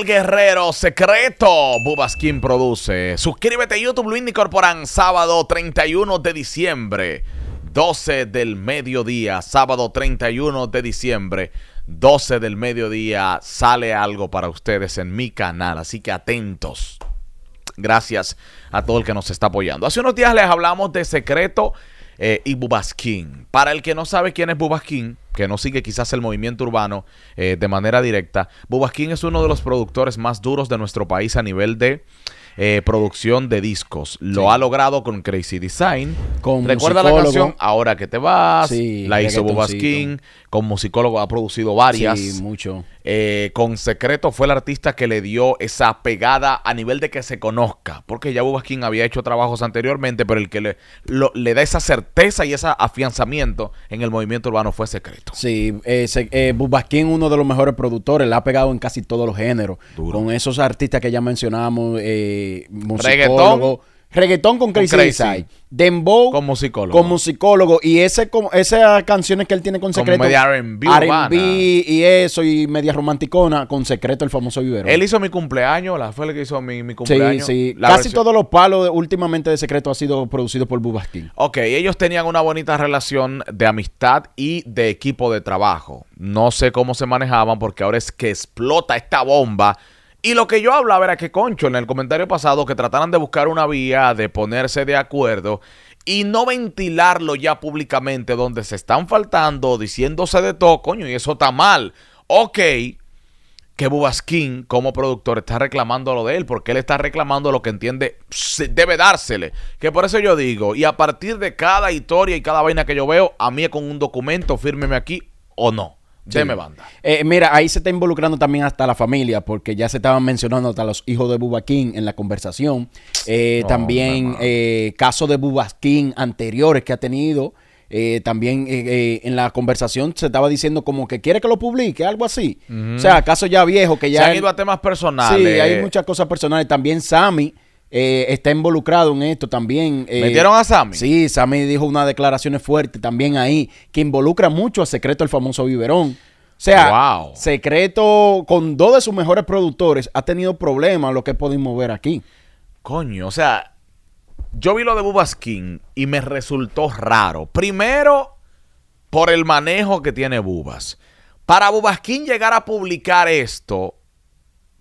Guerrero Secreto. Bubaskin produce. Suscríbete a YouTube Luis Corporan sábado 31 de diciembre, 12 del mediodía. Sábado 31 de diciembre, 12 del mediodía. Sale algo para ustedes en mi canal, así que atentos. Gracias a todo el que nos está apoyando. Hace unos días les hablamos de Secreto eh, y Bubaskin. Para el que no sabe quién es Bubaskin, que no sigue quizás el movimiento urbano eh, de manera directa. Bubaskin es uno de los productores más duros de nuestro país a nivel de eh, producción de discos. Lo ha logrado con Crazy Design. Recuerda la canción Ahora que te vas. la hizo Bubaskin con musicólogo ha producido varias. Sí, mucho. Eh, con Secreto fue el artista que le dio esa pegada a nivel de que se conozca, porque ya Bubasquín había hecho trabajos anteriormente, pero el que le, le da esa certeza y ese afianzamiento en el movimiento urbano fue Secreto. Sí, eh, eh uno de los mejores productores, le ha pegado en casi todos los géneros, con esos artistas que ya mencionábamos, eh, Reggaetón con Crazy, con Dembow con psicólogo Con musicólogo. Y ese, esas canciones que él tiene con Secreto. Como R&B y eso, y media romanticona con Secreto, el famoso vivero. Él hizo mi cumpleaños, la fue el que hizo mi, cumpleaños. Sí, sí. Casi todos los palos últimamente de Secreto ha sido producido por Bubastín. Ok, ellos tenían una bonita relación de amistad y de equipo de trabajo. No sé cómo se manejaban porque ahora es que explota esta bomba y lo que yo hablaba era que, concho, en el comentario pasado, que trataran de buscar una vía de ponerse de acuerdo y no ventilarlo ya públicamente, donde se están faltando, diciéndose de todo, coño, y eso está mal. Ok, que Bubaskin como productor está reclamando lo de él, porque él está reclamando lo que entiende debe dársele. Que por eso yo digo, y a partir de cada historia y cada vaina que yo veo, a mí con un documento, fírmeme aquí o no. Deme banda. Eh, mira, ahí se está involucrando también hasta la familia, porque ya se estaban mencionando hasta los hijos de King en la conversación. Eh, también eh, casos de King anteriores que ha tenido. Eh, también en la conversación se estaba diciendo como que quiere que lo publique, algo así. O sea, casos ya viejos que ya... Se han ido a temas personales. Sí, hay muchas cosas personales. También Sami. Eh, está involucrado en esto también. Eh, ¿Metieron a Sammy? Sí, Sammy dijo unas declaraciones fuertes también ahí, que involucra mucho a Secreto, el famoso Biberón. O sea, Secreto con dos de sus mejores productores ha tenido problemas lo que podemos ver aquí. Coño, o sea, yo vi lo de Bubaskin y me resultó raro. Primero, por el manejo que tiene Bubas. Para Bubaskin llegar a publicar esto,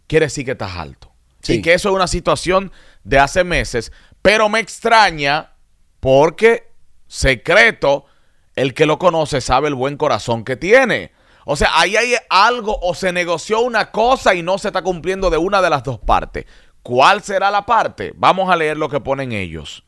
quiere decir que estás alto. Y que eso es una situación de hace meses. Pero me extraña porque secreto, el que lo conoce sabe el buen corazón que tiene. O sea, ahí hay algo o se negoció una cosa y no se está cumpliendo de una de las dos partes. ¿Cuál será la parte? Vamos a leer lo que ponen ellos.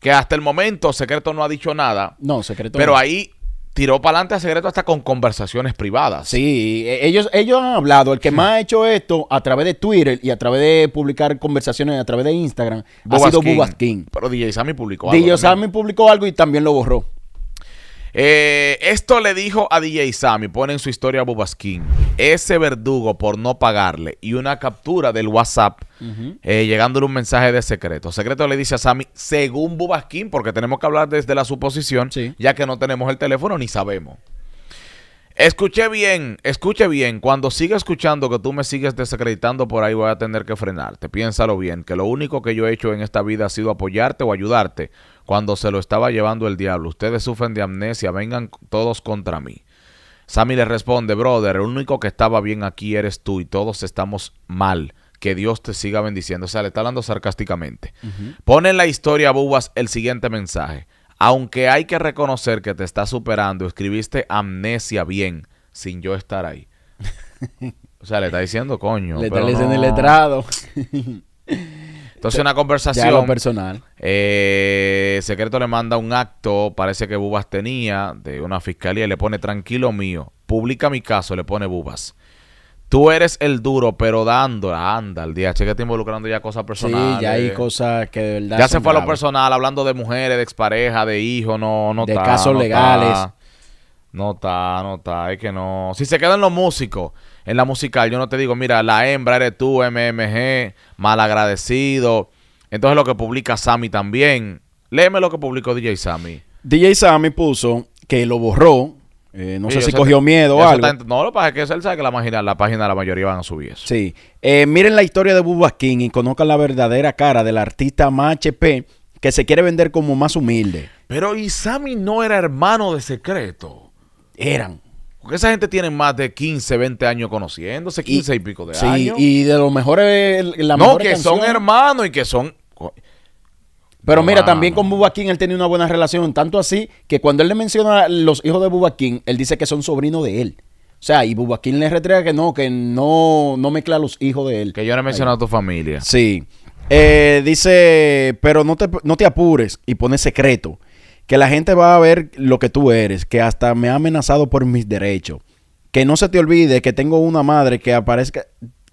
Que hasta el momento Secreto no ha dicho nada. No, Secreto. Pero ahí tiró para adelante a secreto hasta con conversaciones privadas. Sí, e-, ellos, ellos han hablado, el que hmm. más ha hecho esto a través de Twitter y a través de publicar conversaciones a través de Instagram ha sido Bubas Pero DJ Sammy publicó algo. DJ Sammy publicó algo y también lo borró. Eh, esto le dijo a DJ Sammy, pone en su historia a Bubaskin ese verdugo por no pagarle y una captura del WhatsApp eh, llegándole un mensaje de secreto. Secreto le dice a Sammy, según Bubaskin porque tenemos que hablar desde la suposición, ya que no tenemos el teléfono ni sabemos. Escuché bien, escuche bien. Cuando siga escuchando que tú me sigues desacreditando por ahí, voy a tener que frenarte. Piénsalo bien, que lo único que yo he hecho en esta vida ha sido apoyarte o ayudarte cuando se lo estaba llevando el diablo. Ustedes sufren de amnesia, vengan todos contra mí. Sammy le responde, brother, el único que estaba bien aquí eres tú y todos estamos mal. Que Dios te siga bendiciendo. O sea, le está hablando sarcásticamente. Pone en la historia, Bubas, el siguiente mensaje. Aunque hay que reconocer que te está superando, escribiste amnesia bien, sin yo estar ahí. O sea, le está diciendo, coño. Le está diciendo el letrado. Entonces, una conversación. personal. Eh, Secreto le manda un acto, parece que Bubas tenía, de una fiscalía, y le pone tranquilo mío. Publica mi caso, le pone Bubas. Tú eres el duro, pero dándola, anda, el día. que está involucrando ya cosas personales. Sí, ya hay cosas que de verdad. Ya se fue a lo personal, hablando de mujeres, de expareja, de hijos, no, no De casos legales. No está, no está, es que no. Si se quedan los músicos en la musical, yo no te digo, mira, la hembra eres tú, MMG, malagradecido. Entonces lo que publica Sammy también. Léeme lo que publicó DJ Sammy. DJ Sammy puso que lo borró. Eh, no sé si cogió miedo o algo. no, lo que es que él sabe que la página, la página la mayoría van a subir eso. Sí. Eh, miren la historia de Bubba King y conozcan la verdadera cara del artista más HP que se quiere vender como más humilde. Pero Isami no era hermano de secreto. Eran. Porque esa gente tiene más de 15, 20 años conociéndose, 15 y, pico de años. sí, Y de los mejores. La no, que son hermanos y que son. Pero mira, también con Bubba King él tiene una buena relación, tanto así que cuando él le menciona a los hijos de Bubba él dice que son sobrinos de él. O sea, y Bubba le retrega que no, que no, no mezcla los hijos de él. Que yo no he mencionado a tu familia. Sí. Eh, dice, pero no te, no te apures y pone secreto que la gente va a ver lo que tú eres, que hasta me ha amenazado por mis derechos. Que no se te olvide que tengo una madre que aparezca,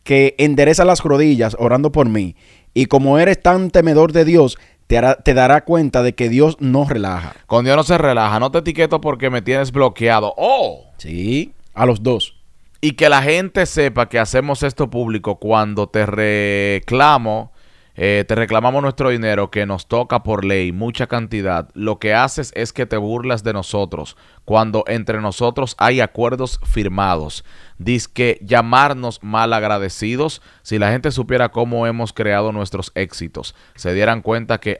que endereza las rodillas orando por mí. Y como eres tan temedor de Dios, te, te dará cuenta de que Dios no relaja. Con Dios no se relaja, no te etiqueto porque me tienes bloqueado. ¡Oh! Sí, a los dos. Y que la gente sepa que hacemos esto público cuando te reclamo eh, te reclamamos nuestro dinero que nos toca por ley, mucha cantidad. Lo que haces es que te burlas de nosotros cuando entre nosotros hay acuerdos firmados. Diz que llamarnos malagradecidos, si la gente supiera cómo hemos creado nuestros éxitos, se dieran cuenta que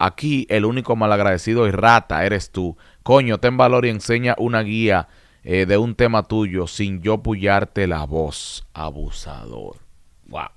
aquí el único malagradecido y rata eres tú. Coño, ten valor y enseña una guía eh, de un tema tuyo sin yo pullarte la voz, abusador. Wow.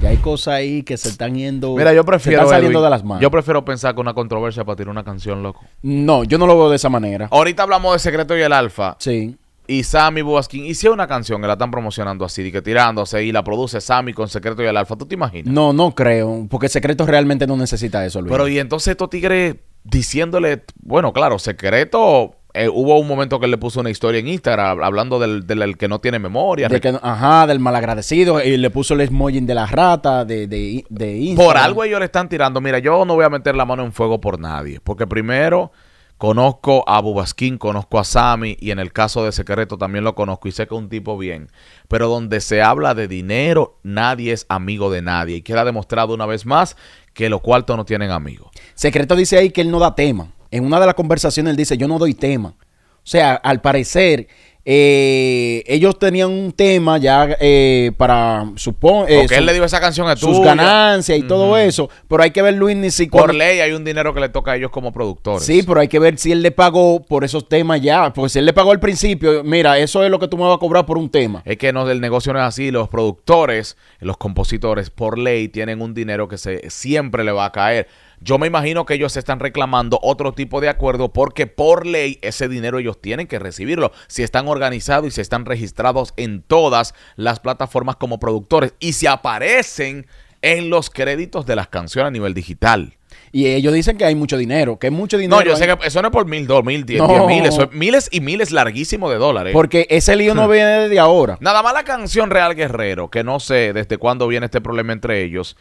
Ya hay cosas ahí que se están yendo. Mira, yo prefiero. están saliendo de las manos. Yo prefiero pensar que una controversia para tirar una canción, loco. No, yo no lo veo de esa manera. Ahorita hablamos de Secreto y el Alfa. Sí. Y Sammy Boaskin. Y si una canción que la están promocionando así, de que tirándose y la produce Sammy con Secreto y el Alfa, ¿tú te imaginas? No, no creo. Porque Secreto realmente no necesita eso, Luis. Pero y entonces estos tigres diciéndole, bueno, claro, Secreto eh, hubo un momento que él le puso una historia en Instagram hablando del, que no tiene memoria. De ajá, del malagradecido. Y le puso el emoji de la rata de, de, Instagram. Por algo ellos le están tirando. Mira, yo no voy a meter la mano en fuego por nadie. Porque primero, conozco a Bubasquín, conozco a Sami. Y en el caso de Secreto también lo conozco. Y sé que es un tipo bien. Pero donde se habla de dinero, nadie es amigo de nadie. Y queda demostrado una vez más que los cuartos no tienen amigos. Secreto dice ahí que él no da tema en una de las conversaciones él dice, yo no doy tema. O sea, al parecer, eh, ellos tenían un tema ya eh, para supongo. Eh, él le dio esa canción a tú. Sus ganancias y todo eso. Pero hay que ver, Luis, ni si. Por ley hay un dinero que le toca a ellos como productores. Sí, pero hay que ver si él le pagó por esos temas ya. Porque si él le pagó al principio, mira, eso es lo que tú me vas a cobrar por un tema. Es que no, el negocio no es así. Los productores, los compositores, por ley, tienen un dinero que se, siempre le va a caer. Yo me imagino que ellos están reclamando otro tipo de acuerdo porque por ley ese dinero ellos tienen que recibirlo. Si están organizados y si están registrados en todas las plataformas como productores y si aparecen en los créditos de las canciones a nivel digital. Y ellos dicen que hay mucho dinero, que hay mucho dinero. No, yo sé que eso no es por mil, dos mil, diez, mil, eso es miles y miles larguísimos de dólares. Porque ese lío no hmm. viene desde ahora. Nada más la canción Real Guerrero, que no sé desde cuándo viene este problema entre ellos.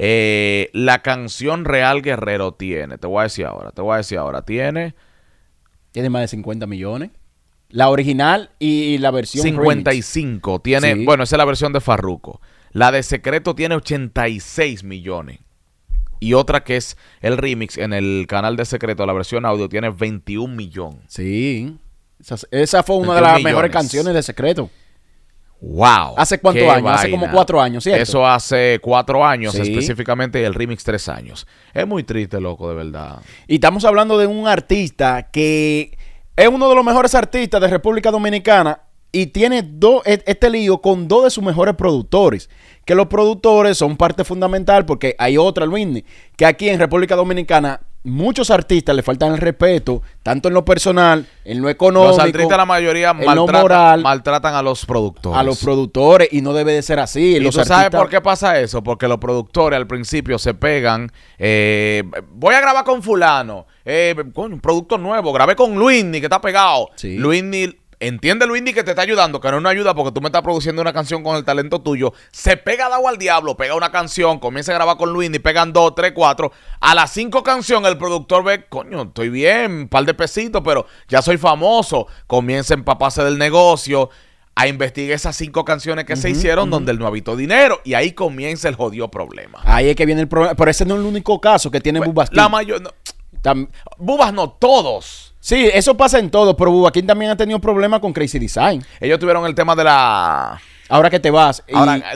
Eh, la canción Real Guerrero tiene, te voy a decir ahora, te voy a decir ahora, tiene... Tiene más de 50 millones. La original y la versión 55 tiene, bueno, esa es la versión de Farruko. La de Secreto tiene 86 millones. Y otra que es el remix en el canal de Secreto, la versión audio, tiene 21 millones. Sí. Esa, fue una de las mejores canciones de Secreto. Wow. ¿Hace cuánto años? Hace como cuatro años, ¿cierto? Eso hace cuatro años específicamente el remix tres años. Es muy triste, loco, de verdad. Y estamos hablando de un artista que es uno de los mejores artistas de República Dominicana y tiene dos, e, este lío con dos de sus mejores productores. Que los productores son parte fundamental porque hay otra, Luis, que aquí en República Dominicana muchos artistas le faltan el respeto, tanto en lo personal, en lo económico. Los artistas, la mayoría, maltratan, a los productores. A los productores, y no debe de ser así. ¿Y los tú sabes por qué pasa eso? Porque los productores al principio se pegan. Eh, voy a grabar con Fulano. Eh, con un producto nuevo. Grabé con Luisni, que está pegado. Sí entiende Luindy que te está ayudando, que no es una ayuda porque tú me estás produciendo una canción con el talento tuyo, se pega agua al diablo, pega una canción, comienza a grabar con Luindy pegan dos, tres, cuatro, a las cinco canciones el productor ve, coño, estoy bien, un par de pesitos, pero ya soy famoso, comienza a empaparse del negocio, a investigar esas cinco canciones que se hicieron donde él no habitó dinero y ahí comienza el jodido problema. Ahí es que viene el problema, pero ese no es el único caso que tiene pues, Bubas. La mayor... Bubas no, todos. Sí, eso pasa en todo, pero Bubaquín también ha tenido problemas con Crazy Design. Ellos tuvieron el tema de la Ahora que te vas.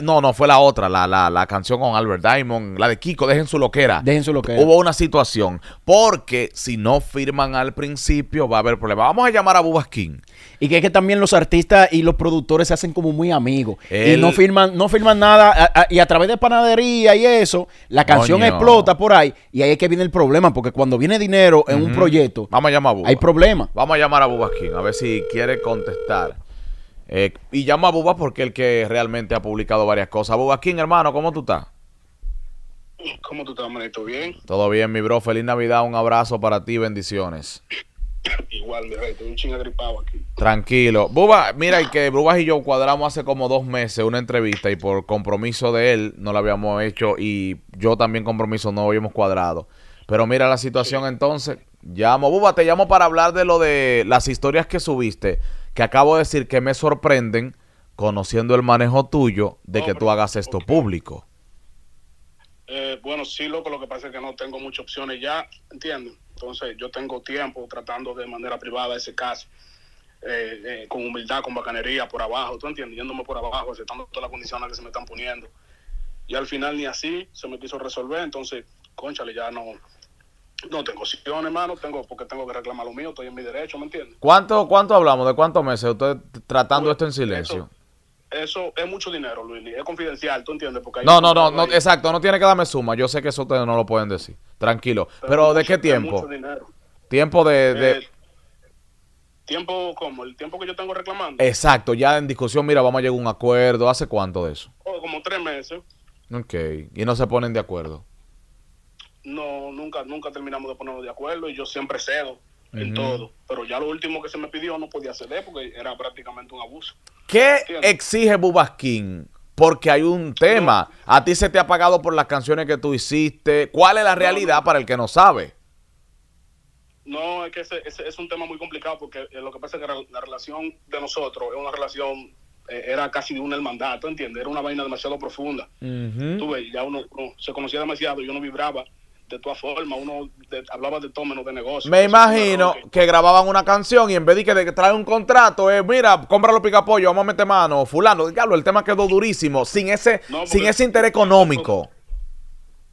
no, no, fue la otra, la, la, la, canción con Albert Diamond, la de Kiko, dejen su loquera. Dejen su loquera. Hubo una situación, porque si no firman al principio va a haber problema. Vamos a llamar a Bubaskin. Y que es que también los artistas y los productores se hacen como muy amigos. Y no firman, no firman nada. y a través de panadería y eso, la canción explota por ahí. Y ahí es que viene el problema, porque cuando viene dinero en un proyecto, Vamos hay problema. Vamos a llamar a Bubaskin, a ver si quiere contestar. Eh, y llamo a Buba porque el que realmente ha publicado varias cosas. Buba ¿quién, hermano, ¿cómo tú estás? ¿Cómo tú estás, manito? ¿Bien? Todo bien, mi bro. Feliz Navidad. Un abrazo para ti. Bendiciones. Igual, de Estoy un ching gripado aquí. Tranquilo. Buba, mira, y que Buba y yo cuadramos hace como dos meses una entrevista y por compromiso de él no la habíamos hecho y yo también compromiso no habíamos cuadrado. Pero mira la situación entonces. Llamo, Buba, te llamo para hablar de lo de las historias que subiste que acabo de decir que me sorprenden, conociendo el manejo tuyo, de que tú hagas esto público. Eh, bueno, sí, loco, lo que pasa es que no tengo muchas opciones ya, ¿entiendes? Entonces yo tengo tiempo tratando de manera privada ese caso. Eh, eh, con humildad, con bacanería, por abajo, ¿tú entiendes? Yéndome por abajo, aceptando todas las condiciones que se me están poniendo. Y al final ni así se me quiso resolver, entonces, conchale, ya no, no tengo opción, hermano, tengo, porque tengo que reclamar lo mío, estoy en mi derecho, ¿me entiendes? ¿Cuánto, cuánto hablamos? ¿De cuántos meses usted tratando pues, esto en silencio? Eso, es mucho dinero, Luis, es confidencial, ¿tú entiendes? no, no, no, no, exacto, no tiene que darme suma, yo sé que eso ustedes no lo pueden decir, tranquilo. ¿Pero, Pero de qué tiempo? Tiempo de... de... Eh, ¿Tiempo como ¿El tiempo que yo tengo reclamando? Exacto, ya en discusión, mira, vamos a llegar a un acuerdo, ¿hace cuánto de eso? Oh, como tres meses. Ok, y no se ponen de acuerdo no, nunca, nunca terminamos de ponernos de acuerdo y yo siempre cedo en todo. Pero ya lo último que se me pidió no podía ceder porque era prácticamente un abuso. ¿Qué exige Bubasquín? Porque hay un tema. A ti se te ha pagado por las canciones que tú hiciste. ¿Cuál es la realidad para el que no sabe? No, es que es un tema muy complicado porque eh, lo que pasa es que la relación de nosotros es una relación eh, era casi de una hermandad, ¿tú entiendes? Era una vaina demasiado profunda. Tú ves, ya uno, uno, se conocía demasiado, yo no vibraba de todas formas, uno hablaba de todo menos de negocio. Me imagino que, grababan una canción y en vez de que de, trae un contrato, es mira, cómpralo pollo, vamos a meter mano, fulano, digalo, el tema quedó durísimo, sin ese, sin ese interés económico.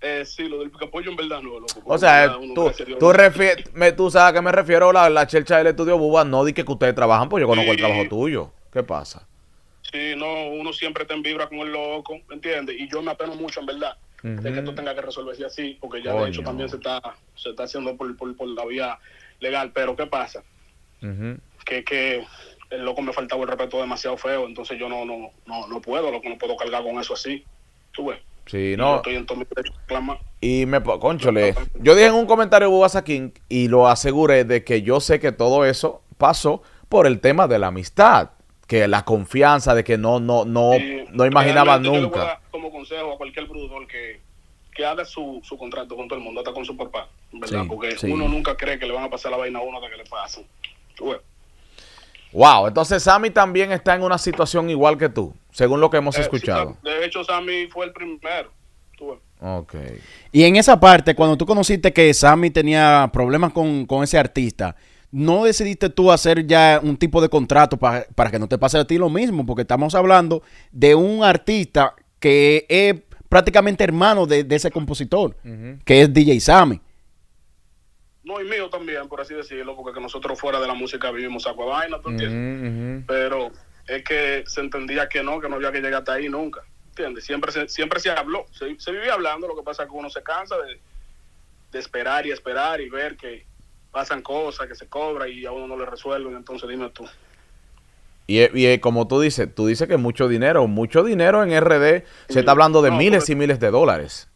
Eh, sí, lo del picapollo en verdad no, loco. O sea, tú, me, tú sabes a qué me refiero la, la chelcha del estudio Buba, no di que, ustedes trabajan, pues yo conozco el trabajo tuyo. ¿Qué pasa? Sí, no, uno siempre te en vibra con el loco, ¿me entiendes? Y yo me apeno mucho, en verdad de que esto tenga que resolverse así, porque ya de hecho también se está, se está haciendo por, la vía legal. Pero ¿qué pasa? Que que el loco me faltaba el respeto demasiado feo, entonces yo no, no, no, no puedo, loco, no puedo cargar con eso así. ¿Tú ves? Sí, no. y me, conchole, yo dije en un comentario Bubasa y lo aseguré de que yo sé que todo eso pasó por el tema de la amistad que la confianza de que no no no no imaginaba nunca. como consejo a cualquier productor que, que haga su, su, contrato con todo el mundo, hasta con su papá, ¿verdad? Porque uno nunca cree que le van a pasar la vaina a uno hasta que le pasen. Bueno. Wow, entonces Sammy también está en una situación igual que tú, según lo que hemos eh, escuchado. de hecho, Sammy fue el primero. Ok. Y en esa parte, cuando tú conociste que Sammy tenía problemas con, con ese artista, ¿No decidiste tú hacer ya un tipo de contrato para, que no te pase a ti lo mismo? Porque estamos hablando de un artista que es prácticamente hermano de, ese compositor, que es DJ Sammy. No, y mío también, por así decirlo, porque nosotros fuera de la música vivimos agua vaina, Pero es que se entendía que no, que no había que llegar hasta ahí nunca, ¿entiendes? Siempre se, siempre se habló, se, vivía hablando, lo que pasa es que uno se cansa de esperar y esperar y ver que pasan cosas que se cobra y a uno no le resuelven, entonces dime tú. Y, eh, y eh, como tú dices, tú dices que mucho dinero, mucho dinero en RD, se está hablando de miles y miles de dólares.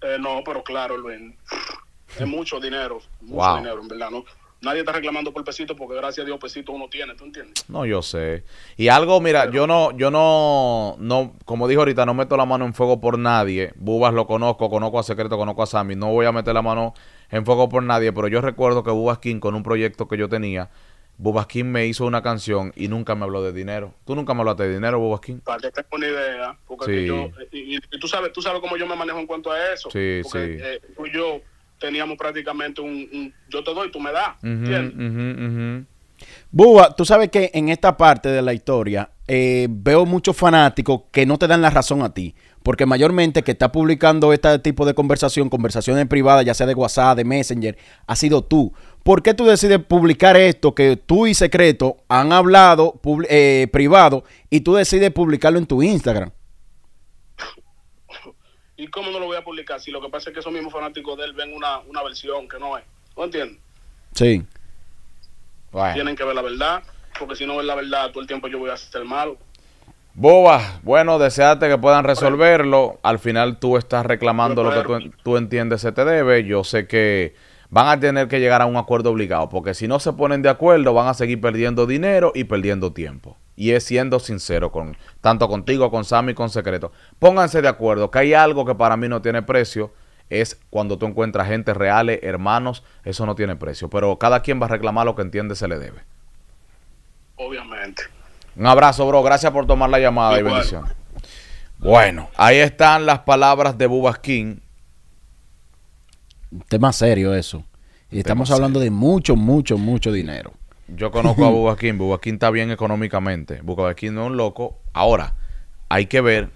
Eh, no, pero claro, es mucho dinero, mucho dinero, en verdad, ¿no? nadie está reclamando por pesito porque gracias a Dios pesito uno tiene, ¿tú entiendes? No, yo sé. Y algo, mira, yo no, yo no, no, como dijo ahorita, no meto la mano en fuego por nadie. Bubas lo conozco, conozco a Secreto, conozco a Sammy. No voy a meter la mano en fuego por nadie, pero yo recuerdo que Bubas King, con un proyecto que yo tenía, Bubas King me hizo una canción y nunca me habló de dinero. Tú nunca me hablaste de dinero, King? Para que tengas una idea, porque sí. yo, eh, y, tú sabes, tú sabes cómo yo me manejo en cuanto a eso. Sí, sí. Eh, tú yo teníamos prácticamente un, yo te doy, tú me das. ¿Entiendes? tú sabes que en esta parte de la historia eh, veo muchos fanáticos que no te dan la razón a ti. Porque mayormente que está publicando este tipo de conversación, conversaciones privadas, ya sea de WhatsApp, de Messenger, ha sido tú. ¿Por qué tú decides publicar esto que tú y Secreto han hablado eh, privado y tú decides publicarlo en tu Instagram? ¿Y cómo no lo voy a publicar? Si lo que pasa es que esos mismos fanáticos de él ven una, versión que no es. ¿Lo entiendes? Sí. Tienen que ver la verdad, porque si no ven la verdad, todo el tiempo yo voy a ser malo. Boba, bueno, deseate que puedan resolverlo. Al final tú estás reclamando lo que tú, tú, entiendes se te debe. Yo sé que van a tener que llegar a un acuerdo obligado, porque si no se ponen de acuerdo van a seguir perdiendo dinero y perdiendo tiempo y es siendo sincero con tanto contigo, con Sammy, con Secreto. Pónganse de acuerdo que hay algo que para mí no tiene precio. Es cuando tú encuentras gente reales, hermanos, eso no tiene precio. Pero cada quien va a reclamar lo que entiende se le debe. Obviamente. Un abrazo, bro. Gracias por tomar la llamada y bendición. Bueno, ahí están las palabras de bubas Un tema serio eso. Y estamos hablando de mucho, mucho, mucho dinero yo conozco a Boaquín, joaquín, está bien económicamente, joaquín, no es un loco. Ahora, hay que ver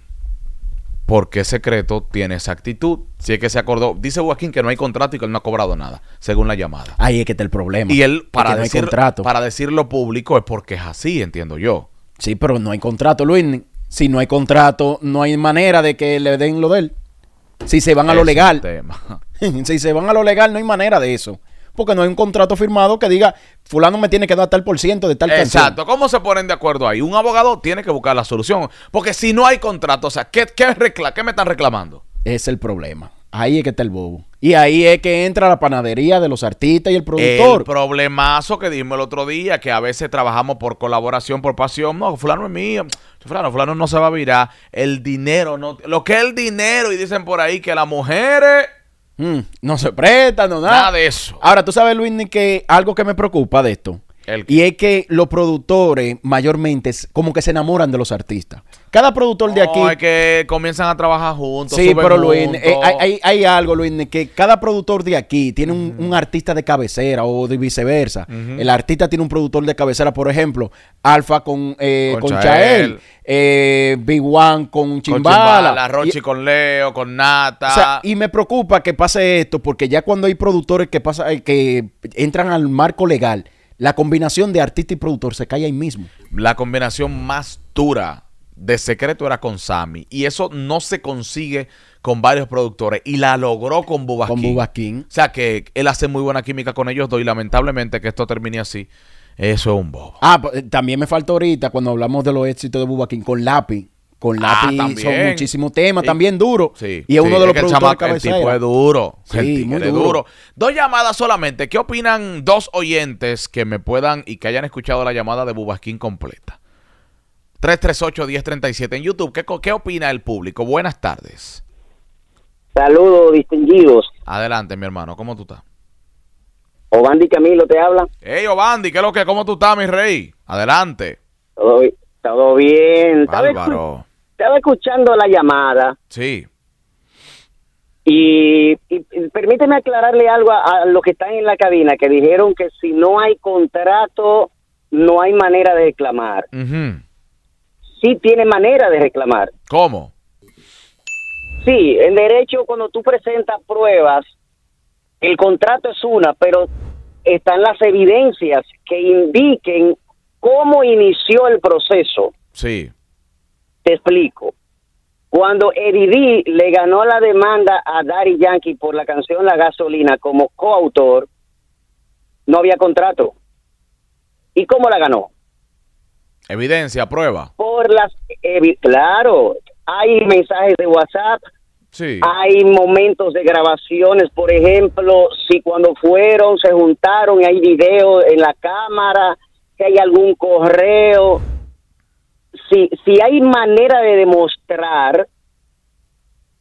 por qué secreto tiene esa actitud. Si es que se acordó, dice Joaquín que no hay contrato y que él no ha cobrado nada, según la llamada. Ahí es que está el problema. Y él, para, decir, para decirlo público, es porque es así, entiendo yo. Sí, pero no hay contrato, Luis. Si no hay contrato, no hay manera de que le den lo de él. Si se van a lo legal. si se van a lo legal, no hay manera de eso porque no hay un contrato firmado que diga, fulano me tiene que dar tal por ciento de tal Exacto. ¿Cómo se ponen de acuerdo ahí? Un abogado tiene que buscar la solución. Porque si no hay contrato, o sea, ¿qué, me están reclamando? Es el problema. Ahí es que está el bobo. Y ahí es que entra la panadería de los artistas y el productor. El problemazo que dimos el otro día, que a veces trabajamos por colaboración, por pasión. No, fulano es mío. Fulano, fulano no se va a virar. El dinero no. Lo que es el dinero, y dicen por ahí que las mujeres. Mm, no se prestan, no nada. Nada de eso. Ahora, tú sabes, Luis, que algo que me preocupa de esto y es que los productores mayormente como que se enamoran de los artistas. Cada productor de aquí. es que comienzan a trabajar juntos. Sí, pero Luis, eh, hay, algo, Luis, que cada productor de aquí tiene un, artista de cabecera o de viceversa. El artista tiene un productor de cabecera, por ejemplo, Alfa eh, con, con, Chael, eh, Big One con Chimbala. Con Rochi con Leo, con Nata. y me preocupa que pase esto, porque ya cuando hay productores que, pasa, que entran al marco legal la combinación de artista y productor se cae ahí mismo. La combinación más dura de secreto era con Sammy. Y eso no se consigue con varios productores. Y la logró con Bubba Con O sea que él hace muy buena química con ellos dos. Y lamentablemente que esto termine así. Eso es un bobo. Ah, pues, eh, también me falta ahorita cuando hablamos de los éxitos de King, con Lápiz con ah, lápiz, son muchísimo tema, también duro. Y es uno de los productores el, el tipo es duro. Sí, duro. Dos llamadas solamente. ¿Qué opinan dos oyentes que me puedan y que hayan escuchado la llamada de Bubasquín completa? 338-1037 en YouTube. ¿Qué, ¿Qué opina el público? Buenas tardes. Saludos, distinguidos. Adelante, mi hermano. ¿Cómo tú estás? Obandi Camilo te habla. Hey, Obandi, ¿qué es lo que? ¿Cómo tú estás, mi rey? Adelante. Todo, todo bien estaba escuchando la llamada. Sí. Y, permíteme aclararle algo a, los que están en la cabina, que dijeron que si no hay contrato, no hay manera de reclamar. Sí tiene manera de reclamar. ¿Cómo? Sí, en derecho cuando tú presentas pruebas, el contrato es una, pero están las evidencias que indiquen cómo inició el proceso. Sí. Te explico. Cuando Eddie le ganó la demanda a Daddy Yankee por la canción La Gasolina como coautor, no había contrato. ¿Y cómo la ganó? Evidencia, prueba. Por las claro, hay mensajes de WhatsApp. Sí. Hay momentos de grabaciones, por ejemplo, si cuando fueron se juntaron y hay video en la cámara, si hay algún correo si, si hay manera de demostrar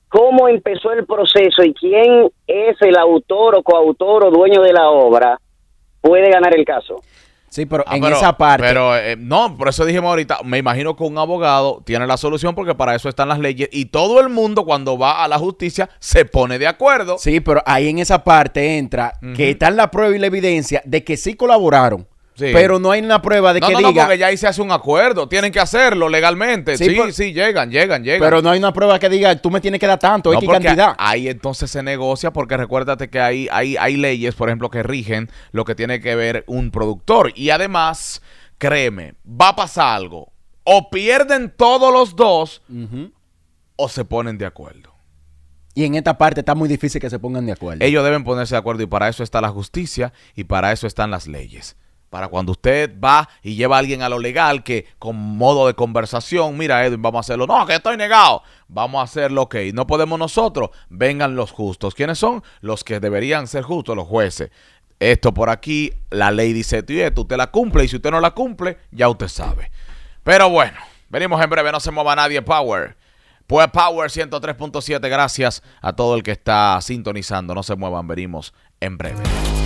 cómo empezó el proceso y quién es el autor o coautor o dueño de la obra, puede ganar el caso. Sí, pero ah, en esa parte. Pero eh, no, por eso dijimos ahorita, me imagino que un abogado tiene la solución porque para eso están las leyes y todo el mundo cuando va a la justicia se pone de acuerdo. Sí, pero ahí en esa parte entra que está la prueba y la evidencia de que sí colaboraron. Pero no hay una prueba de que no, diga. No, porque ya ahí se hace un acuerdo. Tienen que hacerlo legalmente. Sí, sí, llegan, llegan, llegan. Pero no hay una prueba que diga, tú me tienes que dar tanto, X cantidad. Ahí entonces se negocia, porque recuérdate que hay, hay, hay leyes, por ejemplo, que rigen lo que tiene que ver un productor. Y además, créeme, va a pasar algo. O pierden todos los dos, o se ponen de acuerdo. Y en esta parte está muy difícil que se pongan de acuerdo. Ellos deben ponerse de acuerdo y para eso está la justicia y para eso están las leyes para cuando usted va y lleva a alguien a lo legal que con modo de conversación, mira Edwin, vamos a hacerlo, no, que estoy negado, vamos a hacerlo, ok, no podemos nosotros, vengan los justos. ¿Quiénes son? Los que deberían ser justos, los jueces. Esto por aquí, la ley dice Tú esto, usted la cumple y si usted no la cumple, ya usted sabe. Pero bueno, venimos en breve, no se mueva nadie, Power. Pues Power 103.7, gracias a todo el que está sintonizando, no se muevan, venimos en breve.